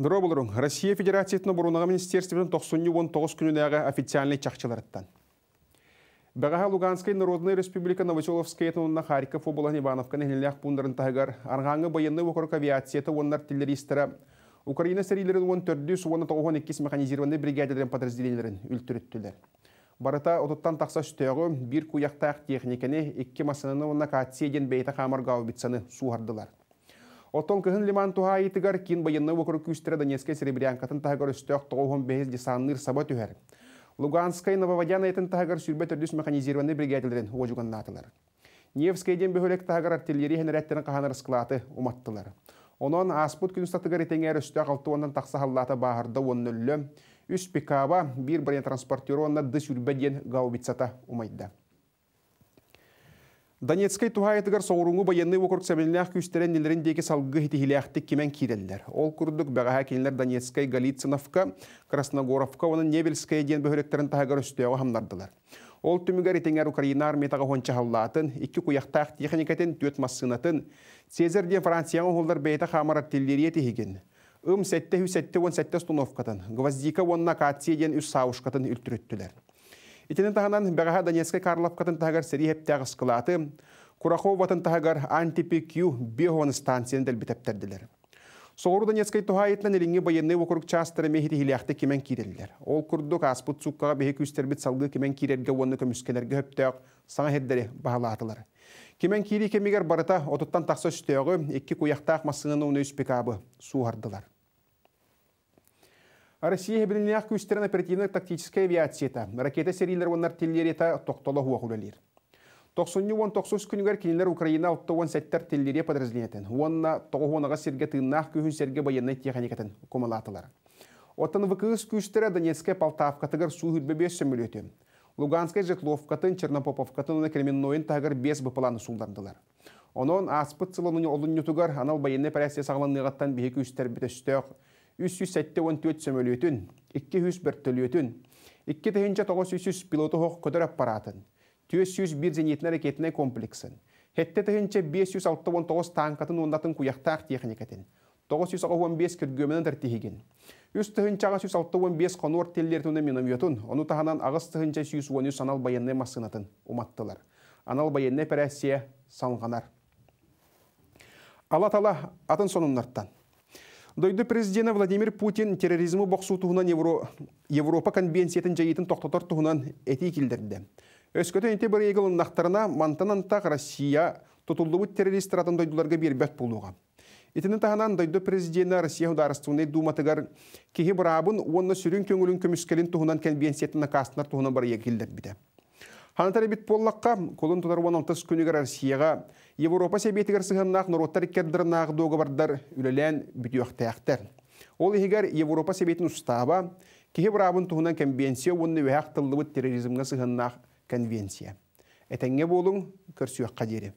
Нұра болырың, Россия Федерациятының бұрынағы министерствен 90-19 күнінәға официальный чақчыларыттан. Бағаға Луганской Народной Республика Новоселовская этнонна Харьков обылан Ивановка нәнелләк бұндарын тағығар, арғаңы байынны вокрук авиацияты онлар теллеристері, Украина сәрилерін 1492 механизированды бригадерден подразделенлерін үлтүріттілер. Барыта отыттан тақса үстегі бір куяқтақ техниканы, екі масынаны онна катсиеден бейті қамар гаубитсаны суғардылар. Отон кыһын лиман туһа итигар кин байынны вокруг күстере Донецкая серебрянкатын тагыр өстөк тоғон бейс десанныр саба түһәр. Луганская Нововодяна етін тагыр сүрбе төрдүс механизированный бригадилерин ожуганнатылар. Невскейден бөхөлек тагар артиллерия һәнәрәттәрен каһанар скылаты уматтылар. Онон аспут күн статыгар итеңер өстөк алтуондан тақса халлата баһарда уоннөллө. Үс пикаба бир бронетранспортеронна дыс үрбеден гаубицата умайда. Донецкай туһайытыгар соғырыңы военный округ сәмелінәқ күстерен нелерін деке салғы хитихиләқтік кемен киреллер. Ол күрдік бәғаға Донецкай, Галициновка, Красногоровка, оның Небельская ден бөхіректерін тағығар үстеуі хамдардылар Ол түмігер итеңер Украина армиятағы хонча халлатын, екі куяқтақ техникатын төт Цезар де Францияны холдар бейті хамар артиллерия тегеген. Үм сәтте үсәтте он сәтте установкатын, гвоздика онна катсия үс сауышқатын үлтүрөттүләр. Итинен тағынан бәғаға Донецкай Карловкатын тағар сәрі әптәғыс қылаты, Кураховатын тағар антипекю биохон станцияны дәлбітәптәрділер. Соғыру Донецкай тұхайетнен әліңе байынны округ частыры мехиді хилияқты кемен кирелілер. Ол күрдік аспыт сұққаға бехе салғы кемен кирерге оны көміскелерге өптәк саңа хеддері бағалатылар. Кемен кири кемегер барыта отуттан тақса үстеғі, екі көяқтақ масыңын оны пекабы суғардылар. Россия хебилинях күстерен оперативно-тактическая авиацията, ракета серийлер та теллерета тоқтола хуахулелер. 90-19 күнігер кейінлер Украина ұлттығын сәттер теллере подразделенетін, онна тоғуанаға серге тыыннақ күйін серге баянны техникатын кумалатылар. Оттан выкығыз күштері Донецкая Полтавкатығыр су Бебес сөмілеті. Луганская Жекловкатын, Чернопоповкатын, оны Кременной тағыр бес бұпыланы сулдардылар. Онон аспыт сылының олын ютугар анал баянны пәрәсте нығаттан бейі күштер бітістіқ, 374 сөмөлүтүн, 2 бөрттөлүтүн, 2900 пилоту хоқ көдір аппаратын, 401 зенитін ракетіне комплексін, хетті тігінші 569 танкатын ондатын куяқтақ техникатын, 915 кіргөмінің тәртігін, үст тігінші ағы 165 қонуар теллертіні миномиотын, оны тағанан ағыс тігінші 113 санал байынны масынатын ұматтылар. Анал байынны пәрәсия Алла Алатала атын сонымнартан. Дойды президент Владимир Путин терроризму боқсу тұғынан Европа конвенциятын жайетін тоқтатар тұғынан әтей келдірді. Өскөтен әте бір егілін нақтарына тақ Россия террористер атын дойдыларға бәт болуға. Итіні тағынан дойды президенті Россия ұдарыстығынай думатығар кейі бұрабын, онны сүрін көңілін көміскелін туғынан конвенциятын қасынар бір бар егілдірді. Ханатар бит поллаққа, колын тутар оның тұс күнігер Европа сәбетігер сығыннақ нұроттар кәрдірінағы доғы бардар үлілән бүтіуқтаяқтар. Ол егер Европа сәбетін ұстаба, кеге бұрабын тұғынан конвенция, оның вәяқ тылдыбыт терроризмға сығыннақ конвенция. Әтәңе болың, өққа дері.